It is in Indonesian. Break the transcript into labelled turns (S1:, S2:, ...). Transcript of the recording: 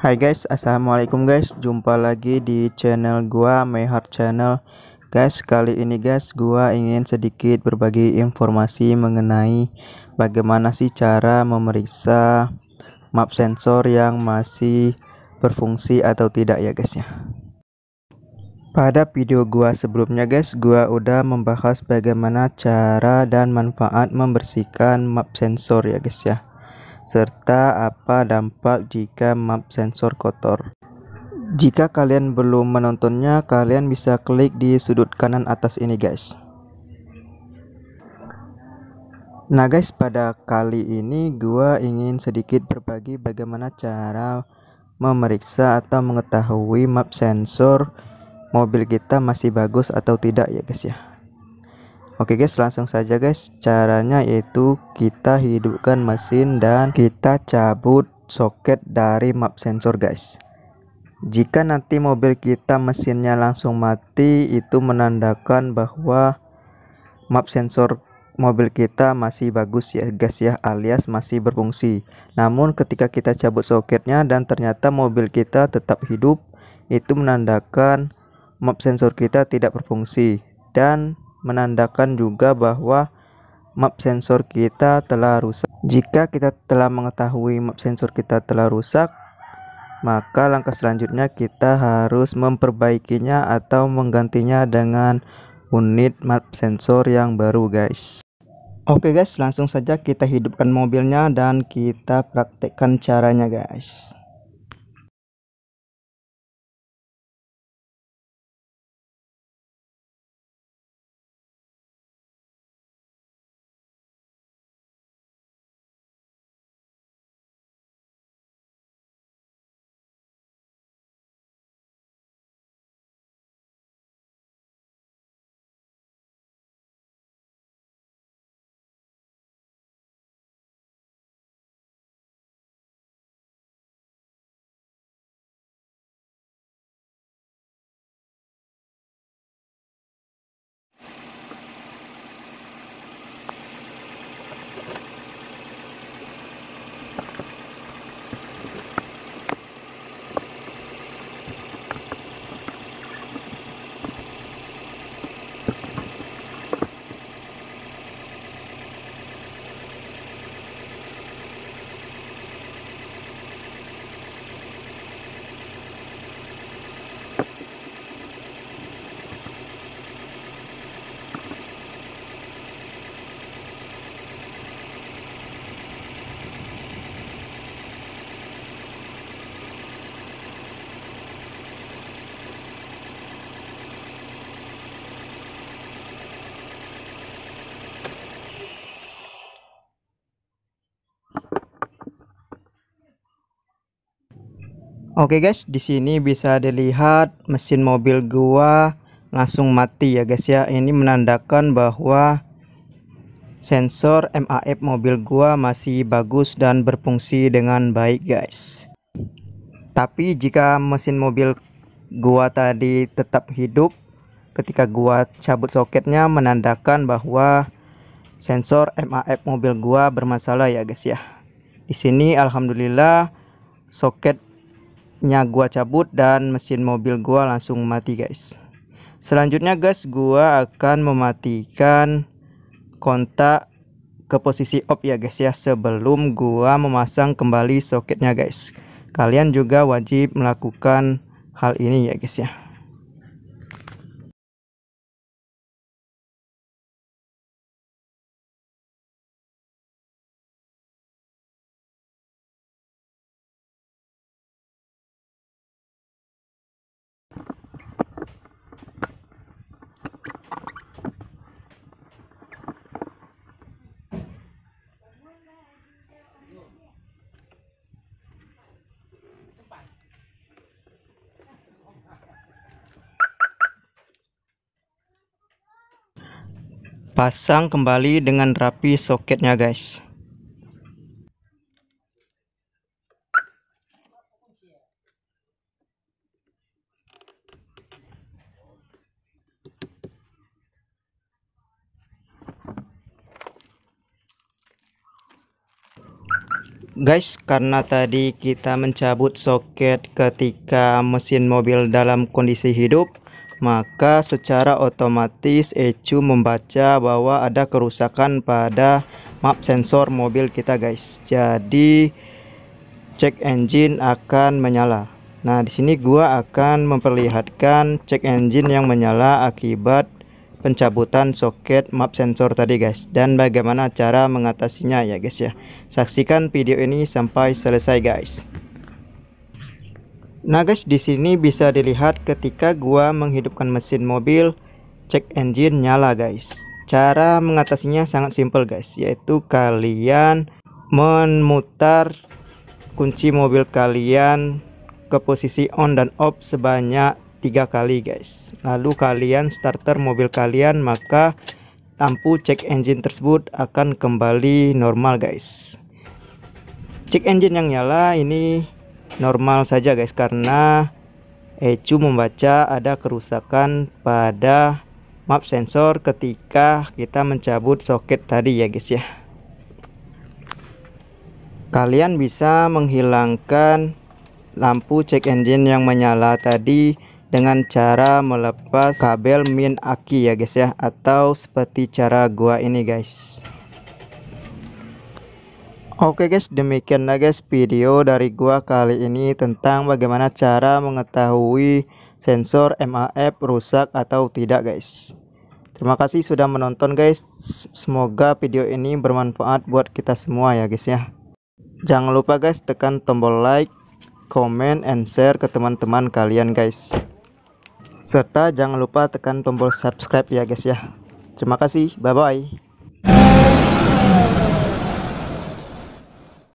S1: Hai guys, assalamualaikum guys. Jumpa lagi di channel gua My Heart Channel. Guys, kali ini guys gua ingin sedikit berbagi informasi mengenai bagaimana sih cara memeriksa map sensor yang masih berfungsi atau tidak ya guys ya. Pada video gua sebelumnya guys, gua udah membahas bagaimana cara dan manfaat membersihkan map sensor ya guys ya serta apa dampak jika map sensor kotor. Jika kalian belum menontonnya, kalian bisa klik di sudut kanan atas ini guys. Nah guys, pada kali ini gua ingin sedikit berbagi bagaimana cara memeriksa atau mengetahui map sensor mobil kita masih bagus atau tidak ya guys ya. Oke guys, langsung saja guys. Caranya yaitu kita hidupkan mesin dan kita cabut soket dari map sensor guys. Jika nanti mobil kita mesinnya langsung mati, itu menandakan bahwa map sensor mobil kita masih bagus ya guys ya alias masih berfungsi namun ketika kita cabut soketnya dan ternyata mobil kita tetap hidup itu menandakan map sensor kita tidak berfungsi dan menandakan juga bahwa map sensor kita telah rusak. Jika kita telah mengetahui map sensor kita telah rusak, maka langkah selanjutnya kita harus memperbaikinya atau menggantinya dengan unit map sensor yang baru guys. Oke guys, langsung saja kita hidupkan mobilnya dan kita praktekkan caranya guys. Oke guys, di sini bisa dilihat mesin mobil gua langsung mati ya guys ya. Ini menandakan bahwa sensor MAF mobil gua masih bagus dan berfungsi dengan baik guys. Tapi jika mesin mobil gua tadi tetap hidup ketika gua cabut soketnya menandakan bahwa sensor MAF mobil gua bermasalah ya guys ya. Di sini alhamdulillah soket nya gua cabut dan mesin mobil gua langsung mati guys selanjutnya guys gua akan mematikan kontak ke posisi off ya guys ya sebelum gua memasang kembali soketnya guys kalian juga wajib melakukan hal ini ya guys ya pasang kembali dengan rapi soketnya guys guys karena tadi kita mencabut soket ketika mesin mobil dalam kondisi hidup maka secara otomatis ECU membaca bahwa ada kerusakan pada map sensor mobil kita guys. Jadi check engine akan menyala. Nah, di sini gua akan memperlihatkan check engine yang menyala akibat pencabutan soket map sensor tadi guys dan bagaimana cara mengatasinya ya guys ya. Saksikan video ini sampai selesai guys. Nah guys, di sini bisa dilihat ketika gua menghidupkan mesin mobil, check engine nyala guys. Cara mengatasinya sangat simpel guys, yaitu kalian memutar kunci mobil kalian ke posisi on dan off sebanyak tiga kali guys. Lalu kalian starter mobil kalian, maka lampu check engine tersebut akan kembali normal guys. Check engine yang nyala ini normal saja guys karena ECU membaca ada kerusakan pada map sensor ketika kita mencabut soket tadi ya guys ya kalian bisa menghilangkan lampu check engine yang menyala tadi dengan cara melepas kabel min aki ya guys ya atau seperti cara gua ini guys Oke guys, demikianlah guys video dari gua kali ini tentang bagaimana cara mengetahui sensor MAF rusak atau tidak guys. Terima kasih sudah menonton guys. Semoga video ini bermanfaat buat kita semua ya guys ya. Jangan lupa guys tekan tombol like, comment and share ke teman-teman kalian guys. Serta jangan lupa tekan tombol subscribe ya guys ya. Terima kasih. Bye bye.